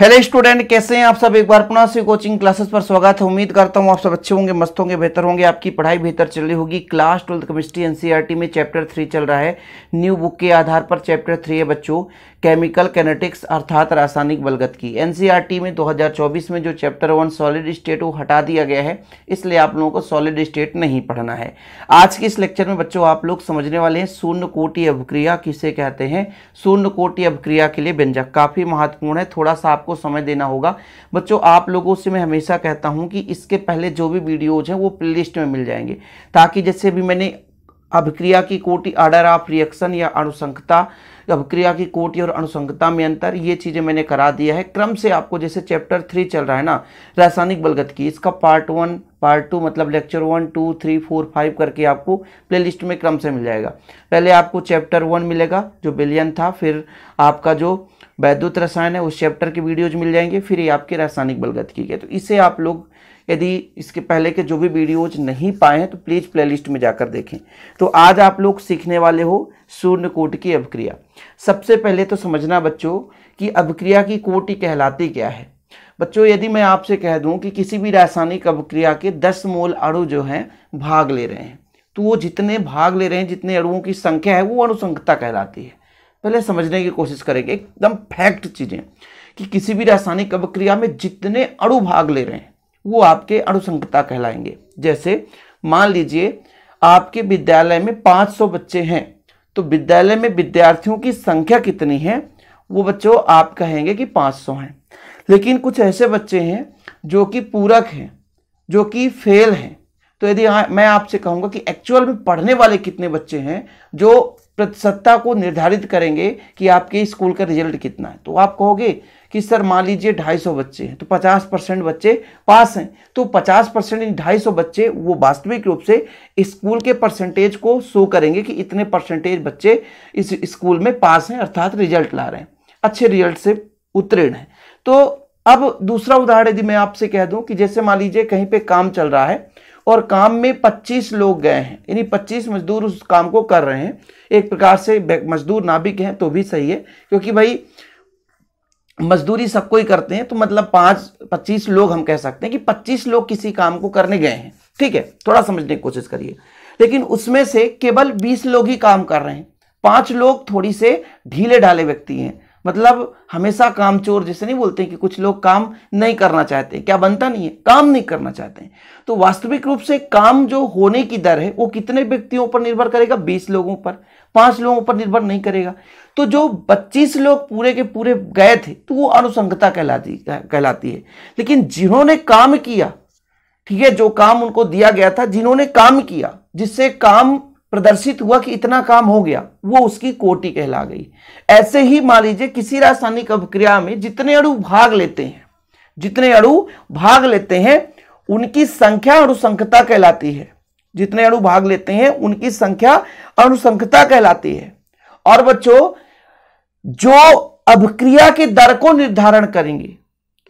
hello student कैसे हैं आप सब एक बार पुनः से कोचिंग क्लासेस पर स्वागत है उम्मीद करता हूं आप सब अच्छे होंगे मस्त होंगे बेहतर होंगे आपकी पढ़ाई बेहतर चल रही होगी क्लास ट्वेल्थ केमिस्ट्री एनसीईआरटी में चैप्टर थ्री चल रहा है न्यू बुक के आधार पर चैप्टर थ्री है बच्चों केमिकल कैनेटिक्स अर्थात रासायनिक बलगत की एन e में चौबीस में जो चैप्टर वन सॉलिड स्टेट वो हटा दिया गया है इसलिए आप लोगों को सॉलिड स्टेट नहीं पढ़ना है आज के इस लेक्चर में बच्चों आप लोग समझने वाले हैं शून्य कोटी अभिक्रिया किसे कहते हैं शून्य कोटि अभिक्रिया के लिए व्यंजक काफ़ी महत्वपूर्ण है थोड़ा सा आप आपको समय देना होगा बच्चों आप लोगों से मैं हमेशा कहता हूँ कि इसके पहले जो भी वीडियोज हैं वो प्लेलिस्ट में मिल जाएंगे ताकि जैसे भी मैंने अभिक्रिया की कोटि आर्डर ऑफ रिएक्शन या अनुसंगता अभिक्रिया की कोटि और अनुसंगता में अंतर ये चीज़ें मैंने करा दिया है क्रम से आपको जैसे चैप्टर थ्री चल रहा है ना रासायनिक बलगत की इसका पार्ट वन पार्ट टू मतलब lecture one two three four five करके आपको प्लेलिस्ट में क्रम से मिल जाएगा पहले आपको चैप्टर वन मिलेगा जो बिलियन था फिर आपका जो वैद्युत रसायन है उस चैप्टर के वीडियोज मिल जाएंगे फिर ये आपके रासायनिक की गई तो इसे आप लोग यदि इसके पहले के जो भी वीडियोज नहीं पाए हैं तो प्लीज़ प्लेलिस्ट में जाकर देखें तो आज आप लोग सीखने वाले हो कोट की अभिक्रिया सबसे पहले तो समझना बच्चों कि अभिक्रिया की कोटि कहलाती क्या है बच्चों यदि मैं आपसे कह दूं कि किसी भी रासायनिक अभिक्रिया के 10 मोल अणु जो हैं भाग ले रहे हैं तो वो जितने भाग ले रहे हैं जितने अणुओं की संख्या है वो अणुसंगता कहलाती है पहले समझने की कोशिश करेंगे एकदम फैक्ट चीज़ें कि किसी भी रासायनिक अभिक्रिया में जितने अणु भाग ले रहे हैं वो आपके अणुसंगता कहलाएंगे जैसे मान लीजिए आपके विद्यालय में 500 बच्चे हैं तो विद्यालय में विद्यार्थियों की संख्या कितनी है वो बच्चों आप कहेंगे कि 500 हैं लेकिन कुछ ऐसे बच्चे हैं जो कि पूरक हैं जो कि फेल हैं तो यदि मैं आपसे कहूँगा कि एक्चुअल में पढ़ने वाले कितने बच्चे हैं जो प्रतिशतता को निर्धारित करेंगे कि आपके स्कूल का रिजल्ट कितना है तो आप कहोगे कि सर मान लीजिए ढाई सौ बच्चे हैं तो पचास परसेंट बच्चे पास हैं तो पचास परसेंट ढाई सौ बच्चे वो वास्तविक रूप से स्कूल के परसेंटेज को शो करेंगे कि इतने परसेंटेज बच्चे इस स्कूल में पास हैं अर्थात रिजल्ट ला रहे हैं अच्छे रिजल्ट से उत्तीर्ण हैं तो अब दूसरा उदाहरण यदि मैं आपसे कह दूं कि जैसे मान लीजिए कहीं पे काम चल रहा है और काम में 25 लोग गए हैं यानी 25 मजदूर उस काम को कर रहे हैं एक प्रकार से मजदूर नाभिक हैं तो भी सही है क्योंकि भाई मजदूरी सबको ही करते हैं तो मतलब पाँच पच्चीस लोग हम कह सकते हैं कि पच्चीस लोग किसी काम को करने गए हैं ठीक है थोड़ा समझने की कोशिश करिए लेकिन उसमें से केवल बीस लोग ही काम कर रहे हैं पांच लोग थोड़ी से ढीले ढाले व्यक्ति हैं मतलब हमेशा कामचोर जैसे नहीं बोलते कि कुछ लोग काम नहीं करना चाहते क्या बनता नहीं है काम नहीं करना चाहते तो वास्तविक रूप से काम जो होने की दर है वो कितने व्यक्तियों पर निर्भर करेगा बीस लोगों पर पांच लोगों पर निर्भर नहीं करेगा तो जो पच्चीस लोग पूरे के पूरे गए थे तो वो अनुसंगता कहलाती कहलाती है लेकिन जिन्होंने काम किया ठीक है जो काम उनको दिया गया था जिन्होंने काम किया जिससे काम प्रदर्शित हुआ कि इतना काम हो गया वो उसकी कोटि कहला गई ऐसे ही मान लीजिए किसी रासायनिक अभिक्रिया में जितने अणु भाग लेते हैं जितने अणु भाग लेते हैं उनकी संख्या अणुसंख्यता कहलाती है जितने अणु भाग लेते हैं उनकी संख्या अणुसंख्यता कहलाती है और बच्चों जो अभिक्रिया के दर को निर्धारण करेंगे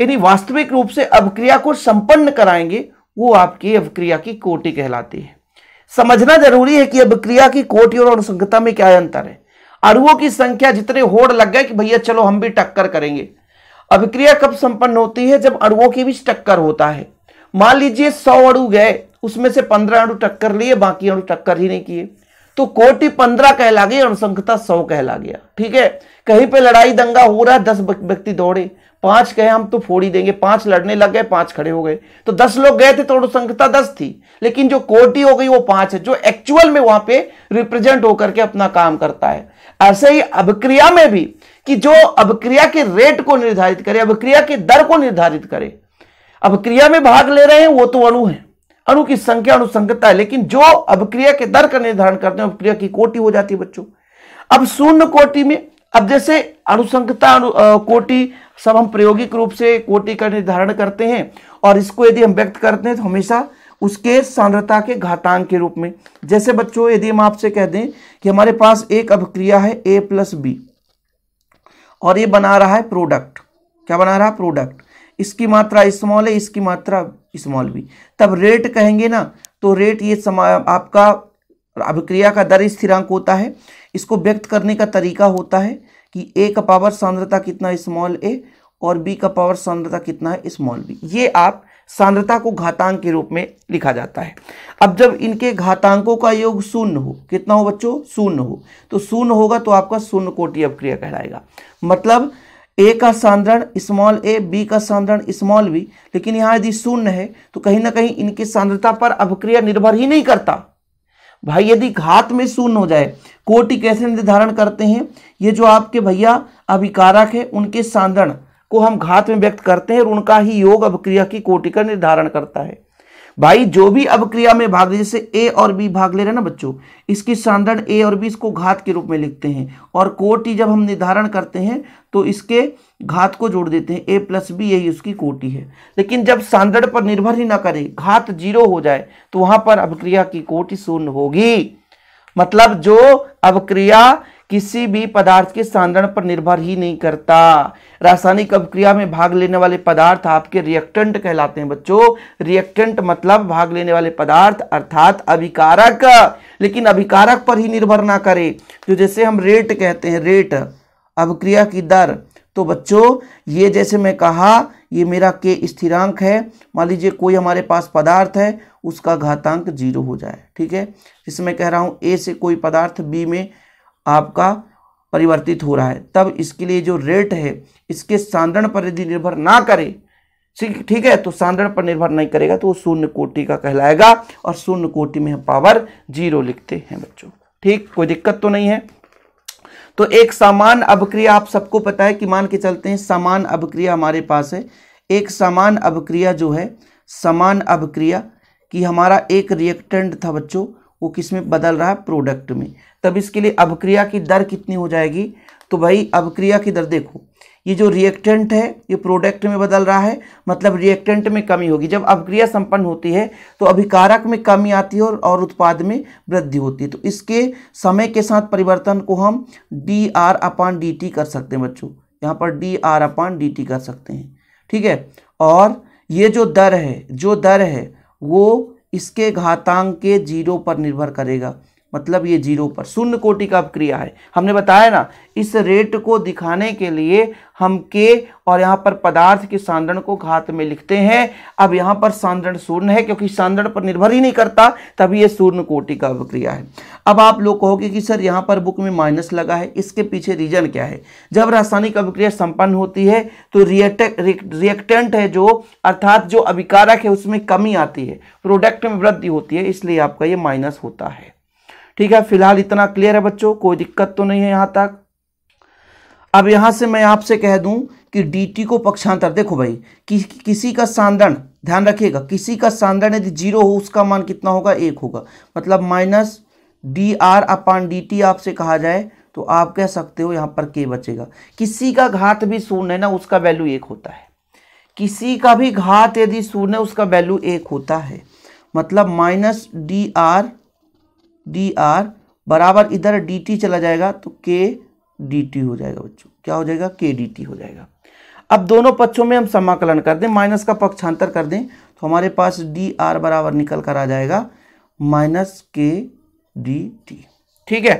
यानी वास्तविक रूप से अभिक्रिया को संपन्न कराएंगे वो आपकी अभिक्रिया की कोटि कहलाती है समझना जरूरी है कि अब क्रिया की कोटि और अनुसंगता में क्या अंतर है अणुओं की संख्या जितने होड़ लग गए कि भैया चलो हम भी टक्कर करेंगे अभिक्रिया कब संपन्न होती है जब अणुओं के बीच टक्कर होता है मान लीजिए सौ अणु गए उसमें से पंद्रह अणु टक्कर लिए बाकी अणु टक्कर ही नहीं किए तो कोटि पंद्रह कहला गई अनुसंगता सौ कहला गया ठीक है कहीं पे लड़ाई दंगा हो रहा है दस व्यक्ति दौड़े पांच गए हम तो फोड़ी देंगे पांच लड़ने लग गए पांच खड़े हो गए तो दस लोग गए थे तो संख्या दस थी लेकिन जो कोटी हो गई वो पांच है जो एक्चुअल में वहां पे रिप्रेजेंट होकर के अपना काम करता है ऐसे ही अभिक्रिया में भी कि जो अभिक्रिया के रेट को निर्धारित करे अभिक्रिया के दर को निर्धारित करे अभिक्रिया में भाग ले रहे हैं वो तो अणु है अणु की संख्या अनुसंगता है लेकिन जो अभिक्रिया के दर का निर्धारण करते हैं अभिक्रिया की कोटि हो जाती है बच्चों अब शून्य कोटि में अब जैसे अनुसंगता अनु, कोटि सब हम प्रायोगिक रूप से कोटि का निर्धारण करते हैं और इसको यदि हम व्यक्त करते हैं तो हमेशा उसके सांद्रता के घातांक के रूप में जैसे बच्चों यदि हम आपसे कह दें कि हमारे पास एक अभिक्रिया है ए प्लस बी और ये बना रहा है प्रोडक्ट क्या बना रहा है प्रोडक्ट इसकी मात्रा स्मॉल है इसकी मात्रा स्मॉल भी तब रेट कहेंगे ना तो रेट ये समा आपका और अभिक्रिया का दर स्थिरांक होता है इसको व्यक्त करने का तरीका होता है कि ए का पावर सांद्रता कितना स्मॉल ए और बी का पावर सांद्रता कितना है स्मॉल बी ये आप सांद्रता को घातांक के रूप में लिखा जाता है अब जब इनके घातांकों का योग शून्य हो कितना हो बच्चों शून्य हो तो शून्य होगा तो आपका शून्य कोटि अभिक्रिया कहलाएगा मतलब ए का सांद्रण स्मॉल ए बी का सांद्रण स्मॉल बी लेकिन यहाँ यदि शून्य है तो कहीं ना कहीं इनकी सांद्रता पर अभिक्रिया निर्भर ही नहीं करता भाई यदि घात में शून्य हो जाए कोटि कैसे निर्धारण करते हैं ये जो आपके भैया अभिकारक है उनके सांदण को हम घात में व्यक्त करते हैं और उनका ही योग अभिक्रिया की कोटि का निर्धारण करता है भाई जो भी अब क्रिया में भाग जैसे ए और बी भाग ले रहे ना बच्चों इसकी साधारण ए और बी इसको घात के रूप में लिखते हैं और कोटि जब हम निर्धारण करते हैं तो इसके घात को जोड़ देते हैं ए प्लस बी यही उसकी कोटि है लेकिन जब साधारण पर निर्भर ही ना करे घात जीरो हो जाए तो वहां पर क्रिया की कोटि शून्य होगी मतलब जो क्रिया किसी भी पदार्थ के सांद्रण पर निर्भर ही नहीं करता रासायनिक अभिक्रिया में भाग लेने वाले पदार्थ आपके रिएक्टेंट कहलाते हैं बच्चों रिएक्टेंट मतलब भाग लेने वाले पदार्थ अर्थात अभिकारक लेकिन अभिकारक पर ही निर्भर ना करे जो तो जैसे हम रेट कहते हैं रेट अभिक्रिया की दर तो बच्चों ये जैसे मैं कहा ये मेरा के स्थिरांक है मान लीजिए कोई हमारे पास पदार्थ है उसका घातांक जीरो हो जाए ठीक है इसमें कह रहा हूँ ए से कोई पदार्थ बी में आपका परिवर्तित हो रहा है तब इसके लिए जो रेट है इसके सांद्रण पर यदि निर्भर ना करे ठीक है तो सांद्रण पर निर्भर नहीं करेगा तो वो शून्य कोटि का कहलाएगा और शून्य कोटि में हम पावर जीरो लिखते हैं बच्चों ठीक कोई दिक्कत तो नहीं है तो एक समान अभिक्रिया आप सबको पता है कि मान के चलते हैं समान अभिक्रिया हमारे पास है एक समान अभिक्रिया जो है समान अभिक्रिया कि हमारा एक रिएक्टेंट था बच्चों वो किस में बदल रहा है प्रोडक्ट में तब इसके लिए अभिक्रिया की दर कितनी हो जाएगी तो भाई अभिक्रिया की दर देखो ये जो रिएक्टेंट है ये प्रोडक्ट में बदल रहा है मतलब रिएक्टेंट में कमी होगी जब अभिक्रिया संपन्न होती है तो अभिकारक में कमी आती है और, और उत्पाद में वृद्धि होती है तो इसके समय के साथ परिवर्तन को हम D R upon D T कर सकते हैं बच्चों यहाँ पर D R upon D T कर सकते हैं ठीक है और ये जो दर है जो दर है वो इसके घातांक के जीरो पर निर्भर करेगा मतलब ये जीरो पर शून्य कोटि का अपक्रिया है हमने बताया ना इस रेट को दिखाने के लिए हम के और यहाँ पर पदार्थ के सांद्रण को घात में लिखते हैं अब यहाँ पर सांद्रण शून्य है क्योंकि सांद्रण पर निर्भर ही नहीं करता तभी ये शून्य कोटि का अपक्रिया है अब आप लोग कहोगे कि सर यहाँ पर बुक में माइनस लगा है इसके पीछे रीजन क्या है जब रासायनिक अभिक्रिया संपन्न होती है तो रिएक्ट रिएक्टेंट है जो अर्थात जो अभिकारक है उसमें कमी आती है प्रोडक्ट में वृद्धि होती है इसलिए आपका ये माइनस होता है ठीक है फिलहाल इतना क्लियर है बच्चों कोई दिक्कत तो नहीं है यहाँ तक अब यहाँ से मैं आपसे कह दूँ कि डी को पक्षांतर देखो भाई कि, कि, किसी का सांदण ध्यान रखिएगा किसी का सांदण यदि जीरो हो उसका मान कितना होगा एक होगा मतलब minus D R upon D T आपसे कहा जाए तो आप कह सकते हो यहाँ पर के बचेगा किसी का घात भी शून्य है ना उसका वैल्यू एक होता है किसी का भी घात यदि शून्य उसका वैल्यू एक होता है मतलब minus D R D R बराबर इधर डी टी चला जाएगा तो के डी टी हो जाएगा बच्चों क्या हो जाएगा के डी टी हो जाएगा अब दोनों पक्षों में हम समाकलन कर दें माइनस का पक्षांतर कर दें तो हमारे पास डी आर बराबर निकल कर आ जाएगा माइनस के डी टी ठीक है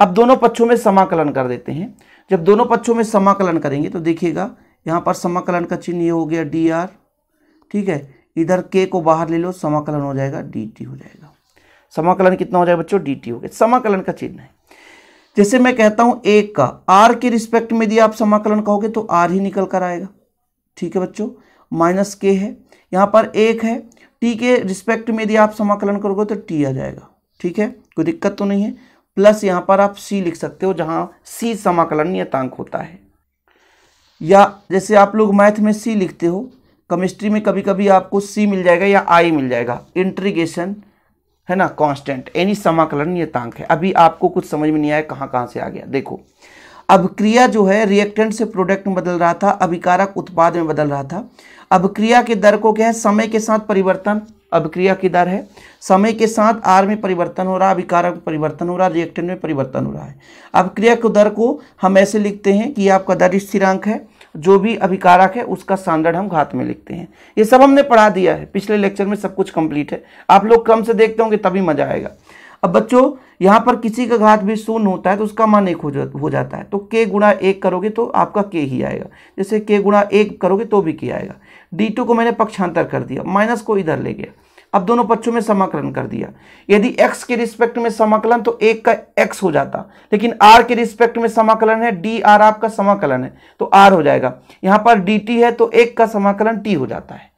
अब दोनों पक्षों में समाकलन कर देते हैं जब दोनों पक्षों में समाकलन करेंगे तो देखिएगा यहाँ पर समाकलन का चिन्ह ये हो गया डी आर ठीक है इधर के को बाहर ले लो समाकलन हो जाएगा डी टी हो जाएगा समाकलन कितना हो जाएगा बच्चों डी टी हो गया समाकलन का चिन्ह है जैसे मैं कहता हूं एक का आर के रिस्पेक्ट में यदि आप समाकलन कहोगे तो आर ही निकल कर आएगा ठीक है बच्चों माइनस के है यहां पर एक है टी के रिस्पेक्ट में यदि आप समाकलन करोगे तो टी आ जाएगा ठीक है कोई दिक्कत तो नहीं है प्लस यहां पर आप सी लिख सकते हो जहां सी समाकलन नियतांक होता है या जैसे आप लोग मैथ में सी लिखते हो केमिस्ट्री में कभी कभी आपको सी मिल जाएगा या आई मिल जाएगा इंट्रीगेशन है ना कांस्टेंट यानी समाकलन नियतांक है अभी आपको कुछ समझ में नहीं आया कहाँ कहाँ से आ गया देखो अब क्रिया जो है रिएक्टेंट से प्रोडक्ट में बदल रहा था अभिकारक उत्पाद में बदल रहा था अब क्रिया के दर को क्या है समय के साथ परिवर्तन अब क्रिया की दर है समय के साथ आर में परिवर्तन हो रहा है अभिकारक में परिवर्तन हो रहा है रिएक्टेंट में परिवर्तन हो रहा है अब क्रिया को दर को हम ऐसे लिखते हैं कि आपका दर स्थिरांक है जो भी अभिकारक है उसका सांदर्भ हम घात में लिखते हैं ये सब हमने पढ़ा दिया है पिछले लेक्चर में सब कुछ कंप्लीट है आप लोग क्रम से देखते होंगे तभी मजा आएगा अब बच्चों यहाँ पर किसी का घात भी शून्य होता है तो उसका मान एक हो, जा, हो जाता है तो के गुणा एक करोगे तो आपका के ही आएगा जैसे के गुणा एक करोगे तो भी के आएगा डी टू को मैंने पक्षांतर कर दिया माइनस को इधर ले गया अब दोनों पक्षों में समाकलन कर दिया यदि x के रिस्पेक्ट में समाकलन तो एक का x हो जाता लेकिन r के रिस्पेक्ट में समाकलन है डी आर आपका समाकलन है तो r हो जाएगा यहां पर डी टी है तो एक का समाकलन t हो जाता है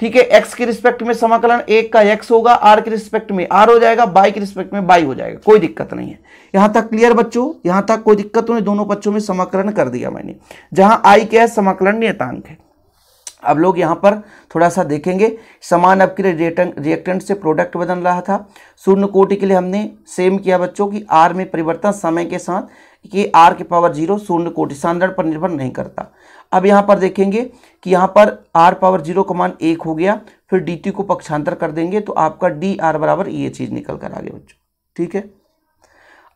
ठीक है x के रिस्पेक्ट में समाकलन एक का x होगा r के रिस्पेक्ट में r हो जाएगा y के रिस्पेक्ट में y हो जाएगा कोई दिक्कत नहीं है यहां तक क्लियर बच्चों यहां तक कोई दिक्कत तो नहीं दोनों पक्षों में समाकलन कर दिया मैंने जहां आई क्या है समाकलन नियतांक है अब लोग यहाँ पर थोड़ा सा देखेंगे समान अब के रिएक्टेंट से प्रोडक्ट बदल रहा था शून्य कोटि के लिए हमने सेम किया बच्चों की आर में परिवर्तन समय के साथ कि आर के पावर जीरो शून्य कोटि सांद्रण पर निर्भर नहीं करता अब यहाँ पर देखेंगे कि यहाँ पर आर पावर जीरो का मान एक हो गया फिर डी को पक्षांतर कर देंगे तो आपका डी आर बराबर ये चीज़ निकल कर आ गया बच्चों ठीक है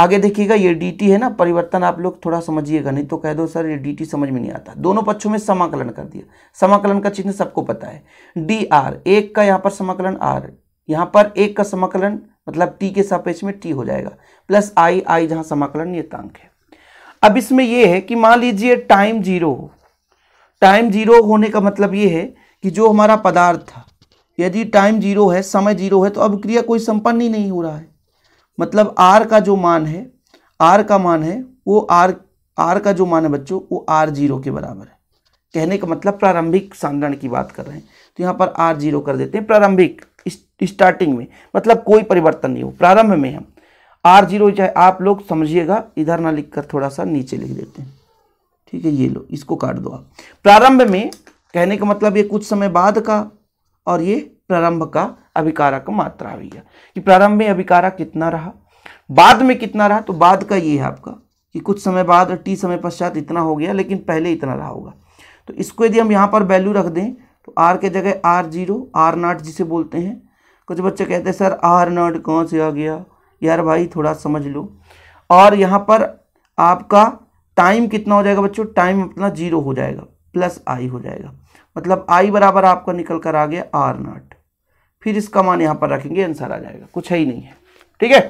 आगे देखिएगा ये डीटी है ना परिवर्तन आप लोग थोड़ा समझिएगा नहीं तो कह दो सर ये डीटी समझ में नहीं आता दोनों पक्षों में समाकलन कर दिया समाकलन का चिन्ह सबको पता है डी आर एक का यहाँ पर समाकलन आर यहाँ पर एक का समाकलन मतलब टी के सापेक्ष में टी हो जाएगा प्लस आई आई जहाँ समाकलन नियतांक है अब इसमें यह है कि मान लीजिए टाइम जीरो हो टाइम जीरो होने का मतलब ये है कि जो हमारा पदार्थ था यदि टाइम जीरो है समय जीरो है तो अब क्रिया कोई संपन्न ही नहीं हो रहा है मतलब आर का जो मान है आर का मान है वो आर आर का जो मान है बच्चों वो आर जीरो के बराबर है कहने का मतलब प्रारंभिक सांद्रण की बात कर रहे हैं तो यहाँ पर आर जीरो कर देते हैं प्रारंभिक स्टार्टिंग में मतलब कोई परिवर्तन नहीं हो प्रारंभ में हम आर जीरो चाहे आप लोग समझिएगा इधर ना लिखकर थोड़ा सा नीचे लिख देते हैं ठीक है ये लो इसको काट दो आप प्रारंभ में कहने का मतलब ये कुछ समय बाद का और ये प्रारंभ का अभिकारक मात्रा भी है कि प्रारंभ में अभिकारा कितना रहा बाद में कितना रहा तो बाद का ये है आपका कि कुछ समय बाद और टी समय पश्चात इतना हो गया लेकिन पहले इतना रहा होगा तो इसको यदि हम यहाँ पर वैल्यू रख दें तो आर के जगह आर जीरो आर नाट जिसे बोलते हैं कुछ बच्चे कहते हैं सर आर नाट कहाँ से आ गया यार भाई थोड़ा समझ लो और यहाँ पर आपका टाइम कितना हो जाएगा बच्चों टाइम अपना जीरो हो जाएगा प्लस आई हो जाएगा मतलब आई बराबर आपका निकल कर आ गया आर नाट फिर इसका मान यहाँ पर रखेंगे आंसर आ जाएगा कुछ है ही नहीं है ठीक है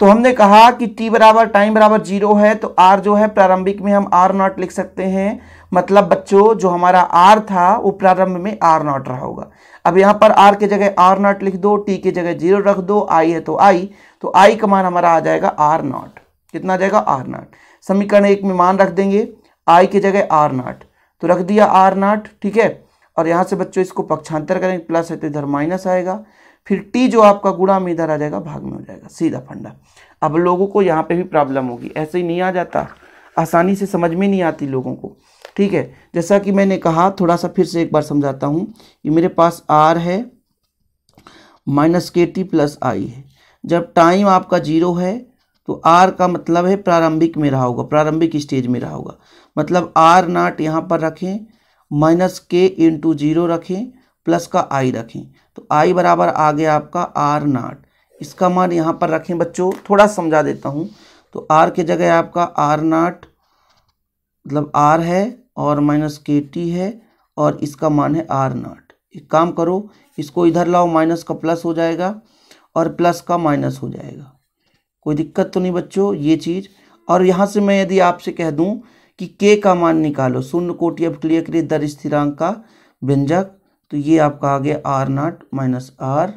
तो हमने कहा कि टी बराबर टाइम बराबर जीरो है तो आर जो है प्रारंभिक में हम आर नॉट लिख सकते हैं मतलब बच्चों जो हमारा आर था वो प्रारंभ में आर नॉट रहा होगा अब यहाँ पर आर के जगह आर नॉट लिख दो टी के जगह जीरो रख दो आई है तो आई तो आई का मान हमारा आ जाएगा आर नॉट कितना आ जाएगा आर नॉट समीकरण एक में मान रख देंगे आई के जगह आर नॉट तो रख दिया आर नॉट ठीक है और यहाँ से बच्चों इसको पक्षांतर करेंगे प्लस है तो इधर माइनस आएगा फिर टी जो आपका गुड़ा में इधर आ जाएगा भाग में हो जाएगा सीधा फंडा अब लोगों को यहाँ पे भी प्रॉब्लम होगी ऐसे ही नहीं आ जाता आसानी से समझ में नहीं आती लोगों को ठीक है जैसा कि मैंने कहा थोड़ा सा फिर से एक बार समझाता हूँ कि मेरे पास आर है minus K T plus I है जब टाइम आपका जीरो है तो आर का मतलब है प्रारंभिक में रहा होगा प्रारंभिक स्टेज में रहा होगा मतलब आर नाट यहाँ पर रखें माइनस के इंटू जीरो रखें प्लस का आई रखें तो आई बराबर आ गया आपका आर नाट इसका मान यहाँ पर रखें बच्चों थोड़ा समझा देता हूँ तो आर के जगह आपका आर नाट मतलब आर है और माइनस के टी है और इसका मान है आर नाट एक काम करो इसको इधर लाओ माइनस का प्लस हो जाएगा और प्लस का माइनस हो जाएगा कोई दिक्कत तो नहीं बच्चों ये चीज़ और यहाँ से मैं यदि आपसे कह दूँ कि के का मान निकालो शून्य कोटि अब क्लियर करिए दर स्थिरांक का व्यंजक तो ये आपका आ गया R not minus R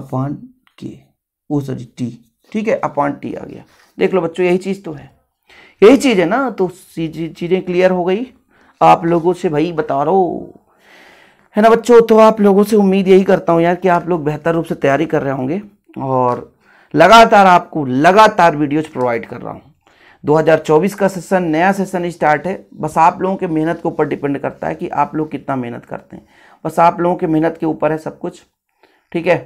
upon K oh sorry T ठीक है अपॉन टी आ गया देख लो बच्चों यही चीज़ तो है यही चीज़ है ना तो चीज़ें क्लियर हो गई आप लोगों से भाई बता रो है ना बच्चों तो आप लोगों से उम्मीद यही करता हूँ यार कि आप लोग बेहतर रूप से तैयारी कर रहे होंगे और लगातार आपको लगातार वीडियोज प्रोवाइड कर रहा हूँ 2024 का सेशन नया सेशन स्टार्ट है बस आप लोगों के मेहनत के ऊपर डिपेंड करता है कि आप लोग कितना मेहनत करते हैं बस आप लोगों के मेहनत के ऊपर है सब कुछ ठीक है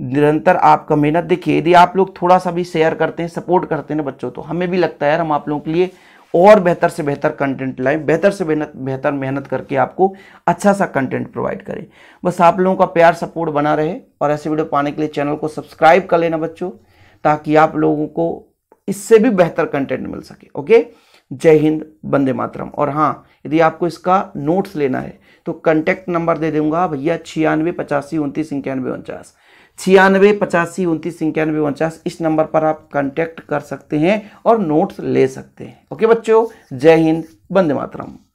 निरंतर आपका मेहनत देखिए यदि आप लोग थोड़ा सा भी शेयर करते हैं सपोर्ट करते हैं ना बच्चों तो हमें भी लगता है यार हम आप लोगों के लिए और बेहतर से बेहतर कंटेंट लाएं बेहतर से बेहतर बेहतर मेहनत करके आपको अच्छा सा कंटेंट प्रोवाइड करें बस आप लोगों का प्यार सपोर्ट बना रहे और ऐसे वीडियो पाने के लिए चैनल को सब्सक्राइब कर लेना बच्चों ताकि आप लोगों को इससे भी बेहतर कंटेंट मिल सके ओके जय हिंद बंदे मातरम और हाँ यदि आपको इसका नोट्स लेना है तो कंटेक्ट नंबर दे दूंगा भैया छियानवे पचासी उनतीस इक्यानवे उनचास छियानवे पचासी उनतीस इक्यानवे उनचास इस नंबर पर आप कॉन्टैक्ट कर सकते हैं और नोट्स ले सकते हैं ओके बच्चों जय हिंद बंदे मातरम